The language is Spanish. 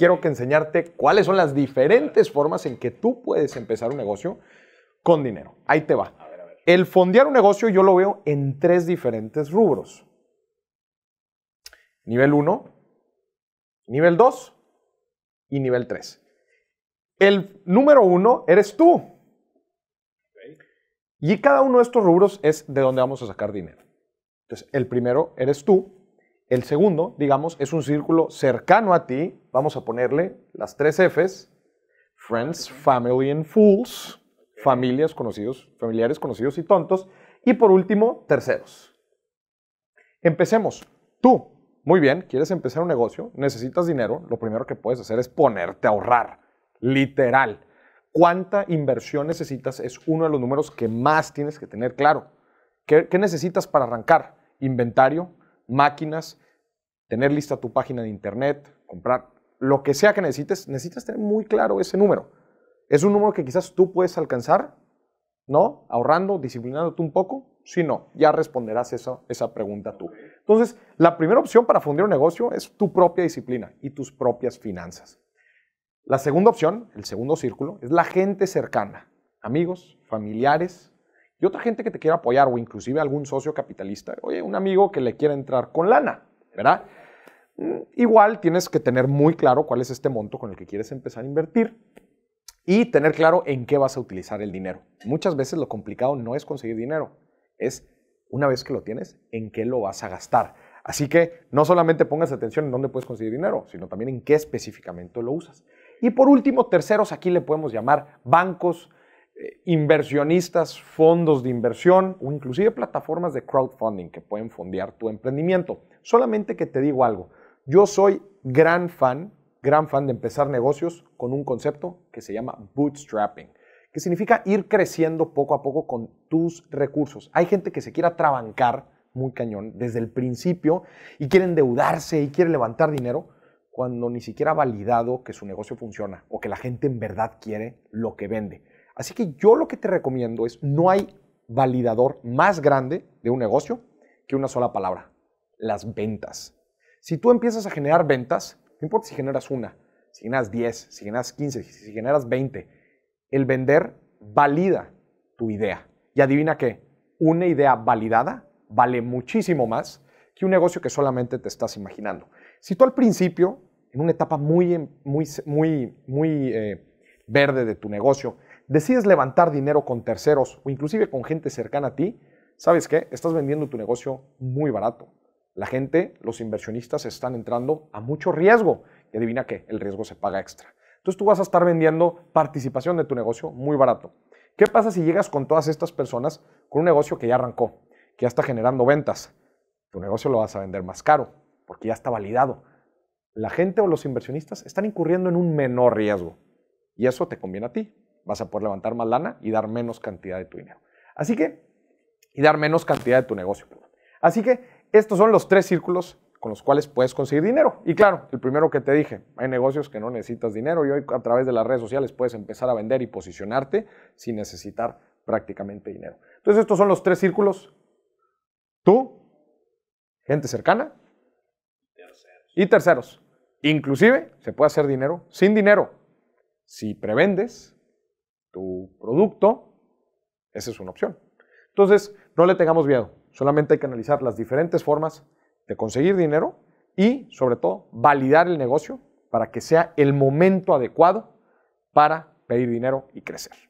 quiero que enseñarte cuáles son las diferentes formas en que tú puedes empezar un negocio con dinero. Ahí te va. El fondear un negocio yo lo veo en tres diferentes rubros. Nivel 1, nivel 2 y nivel 3. El número 1 eres tú. Y cada uno de estos rubros es de donde vamos a sacar dinero. Entonces, el primero eres tú, el segundo, digamos, es un círculo cercano a ti. Vamos a ponerle las tres Fs. Friends, family and fools. Familias, conocidos, familiares, conocidos y tontos. Y por último, terceros. Empecemos. Tú, muy bien, quieres empezar un negocio, necesitas dinero, lo primero que puedes hacer es ponerte a ahorrar. Literal. ¿Cuánta inversión necesitas? Es uno de los números que más tienes que tener claro. qué necesitas para arrancar? Inventario, máquinas, tener lista tu página de internet, comprar lo que sea que necesites, necesitas tener muy claro ese número. Es un número que quizás tú puedes alcanzar, ¿no? Ahorrando, disciplinándote un poco. Si no, ya responderás eso, esa pregunta tú. Entonces, la primera opción para fundir un negocio es tu propia disciplina y tus propias finanzas. La segunda opción, el segundo círculo, es la gente cercana, amigos, familiares, y otra gente que te quiera apoyar o inclusive algún socio capitalista, oye, un amigo que le quiera entrar con lana, ¿verdad? Mm, igual tienes que tener muy claro cuál es este monto con el que quieres empezar a invertir y tener claro en qué vas a utilizar el dinero. Muchas veces lo complicado no es conseguir dinero, es una vez que lo tienes, en qué lo vas a gastar. Así que no solamente pongas atención en dónde puedes conseguir dinero, sino también en qué específicamente lo usas. Y por último, terceros, aquí le podemos llamar bancos, inversionistas, fondos de inversión o inclusive plataformas de crowdfunding que pueden fondear tu emprendimiento. Solamente que te digo algo, yo soy gran fan, gran fan de empezar negocios con un concepto que se llama bootstrapping, que significa ir creciendo poco a poco con tus recursos. Hay gente que se quiere atrabancar muy cañón desde el principio y quiere endeudarse y quiere levantar dinero cuando ni siquiera ha validado que su negocio funciona o que la gente en verdad quiere lo que vende. Así que yo lo que te recomiendo es, no hay validador más grande de un negocio que una sola palabra, las ventas. Si tú empiezas a generar ventas, no importa si generas una, si generas 10, si generas 15, si generas 20, el vender valida tu idea. Y adivina qué, una idea validada vale muchísimo más que un negocio que solamente te estás imaginando. Si tú al principio, en una etapa muy, em, muy, eh, verde de tu negocio, decides levantar dinero con terceros o inclusive con gente cercana a ti, ¿sabes qué? Estás vendiendo tu negocio muy barato. La gente, los inversionistas están entrando a mucho riesgo y adivina qué, el riesgo se paga extra. Entonces tú vas a estar vendiendo participación de tu negocio muy barato. ¿Qué pasa si llegas con todas estas personas con un negocio que ya arrancó, que ya está generando ventas? Tu negocio lo vas a vender más caro porque ya está validado. La gente o los inversionistas están incurriendo en un menor riesgo y eso te conviene a ti vas a poder levantar más lana y dar menos cantidad de tu dinero. Así que, y dar menos cantidad de tu negocio. Así que estos son los tres círculos con los cuales puedes conseguir dinero. Y claro, el primero que te dije, hay negocios que no necesitas dinero y hoy a través de las redes sociales puedes empezar a vender y posicionarte sin necesitar prácticamente dinero. Entonces estos son los tres círculos. Tú, gente cercana y terceros. Inclusive se puede hacer dinero sin dinero. Si prevendes, tu producto, esa es una opción. Entonces, no le tengamos miedo, solamente hay que analizar las diferentes formas de conseguir dinero y, sobre todo, validar el negocio para que sea el momento adecuado para pedir dinero y crecer.